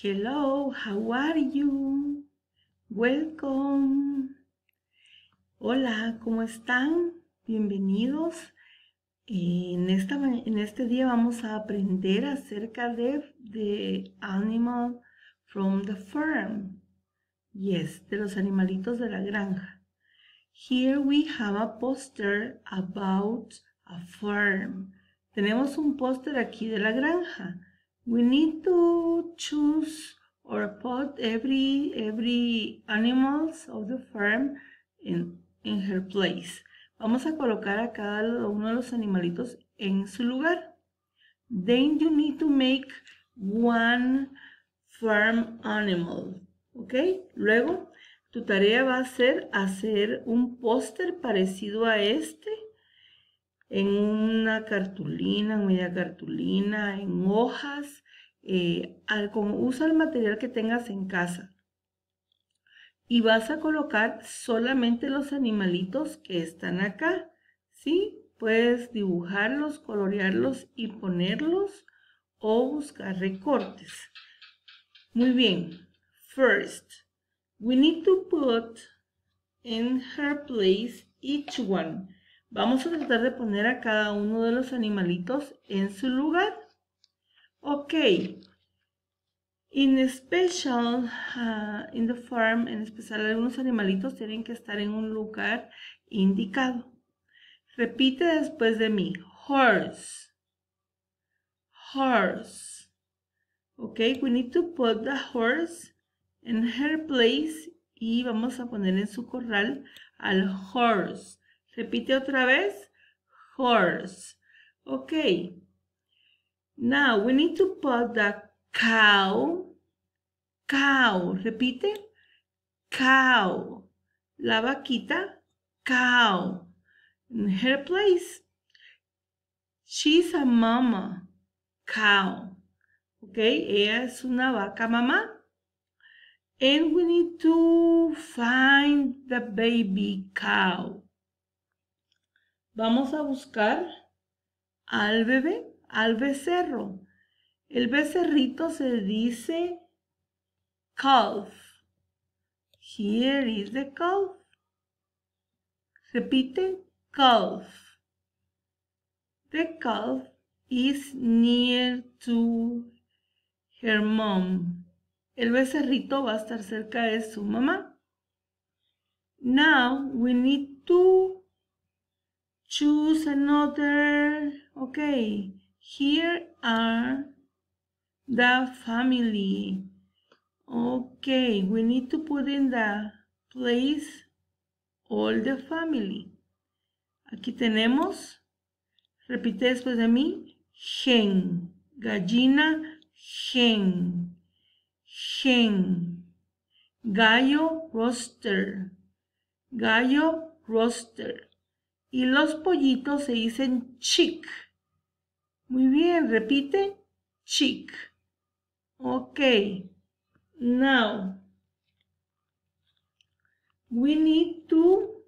Hello, how are you? Welcome. Hola, ¿cómo están? Bienvenidos. En, esta, en este día vamos a aprender acerca de, the Animal from the Farm. Yes, de los animalitos de la granja. Here we have a poster about a farm. Tenemos un póster aquí de la granja we need to choose or put every every animals of the farm in, in her place. Vamos a colocar a cada uno de los animalitos en su lugar. Then you need to make one farm animal. ¿Ok? Luego, tu tarea va a ser hacer un póster parecido a este en una cartulina, en media cartulina, en hojas, eh, con, usa el material que tengas en casa. Y vas a colocar solamente los animalitos que están acá, ¿sí? Puedes dibujarlos, colorearlos y ponerlos o buscar recortes. Muy bien. First, we need to put in her place each one. Vamos a tratar de poner a cada uno de los animalitos en su lugar. Ok. In especial, uh, in the farm, en especial algunos animalitos tienen que estar en un lugar indicado. Repite después de mí. Horse. Horse. Ok, we need to put the horse in her place y vamos a poner en su corral al horse. Repite otra vez. Horse. Okay. Now we need to put the cow. Cow. Repite. Cow. La vaquita. Cow. In her place. She's a mama. Cow. Okay. Ella es una vaca mamá. And we need to find the baby cow vamos a buscar al bebé, al becerro. El becerrito se dice calf. Here is the calf. Repite, calf. The calf is near to her mom. El becerrito va a estar cerca de su mamá. Now we need to choose another. Okay, here are the family. Okay, we need to put in the place all the family. Aquí tenemos, repite después de mí, gen, gallina, gen, gen, gallo, roster, gallo, roster. y los pollitos se dicen chick. Muy bien, repite, chick. Ok, now we need to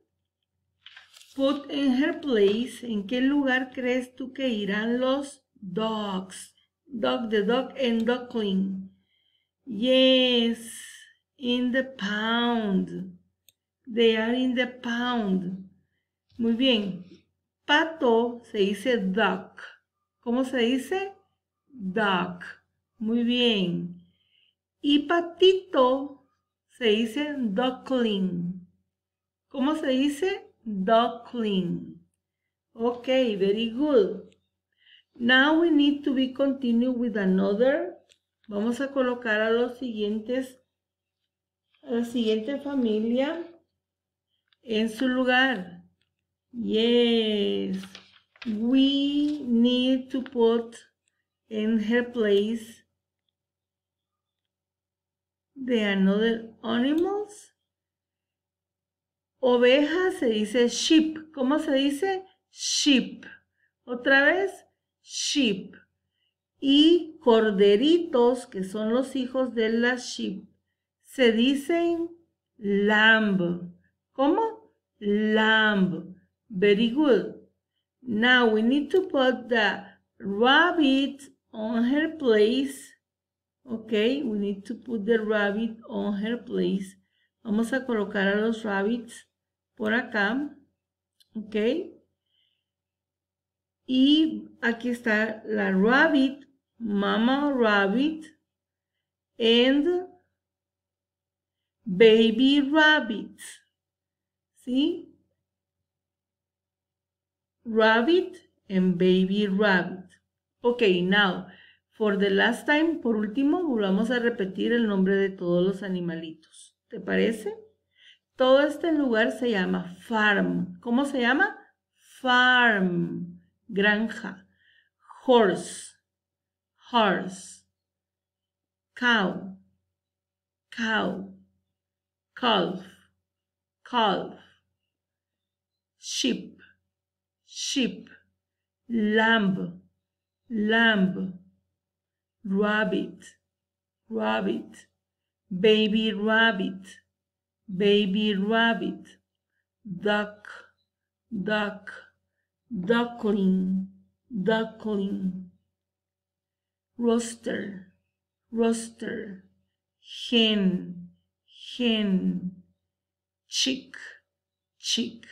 put in her place, ¿en qué lugar crees tú que irán los dogs? Dog, the dog and duckling. Yes, in the pound. They are in the pound. Muy bien. Pato se dice duck. ¿Cómo se dice? Duck. Muy bien. Y patito se dice duckling. ¿Cómo se dice? Duckling. Ok, very good. Now we need to be continued with another. Vamos a colocar a los siguientes, a la siguiente familia en su lugar. Yes, we need to put in her place the another animals. Oveja se dice sheep. ¿Cómo se dice? Sheep. Otra vez, sheep. Y corderitos, que son los hijos de la sheep, se dicen lamb. ¿Cómo? Lamb. Very good. Now we need to put the rabbit on her place. Okay, we need to put the rabbit on her place. Vamos a colocar a los rabbits por acá. Okay. Y aquí está la rabbit, mama rabbit, and baby rabbit. ¿Sí? rabbit and baby rabbit. Ok, now, for the last time, por último, volvamos a repetir el nombre de todos los animalitos. ¿Te parece? Todo este lugar se llama farm. ¿Cómo se llama? Farm, granja. Horse, horse. Cow, cow. Calf, calf. Sheep, sheep, lamb, lamb, rabbit, rabbit, baby rabbit, baby rabbit, duck, duck, duckling, duckling, rooster, rooster, hen, hen, chick, chick.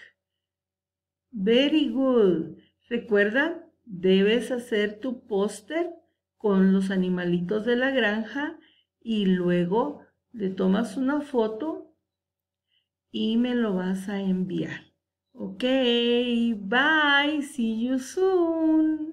Very good. Recuerda, debes hacer tu póster con los animalitos de la granja y luego le tomas una foto y me lo vas a enviar. Ok, bye, see you soon.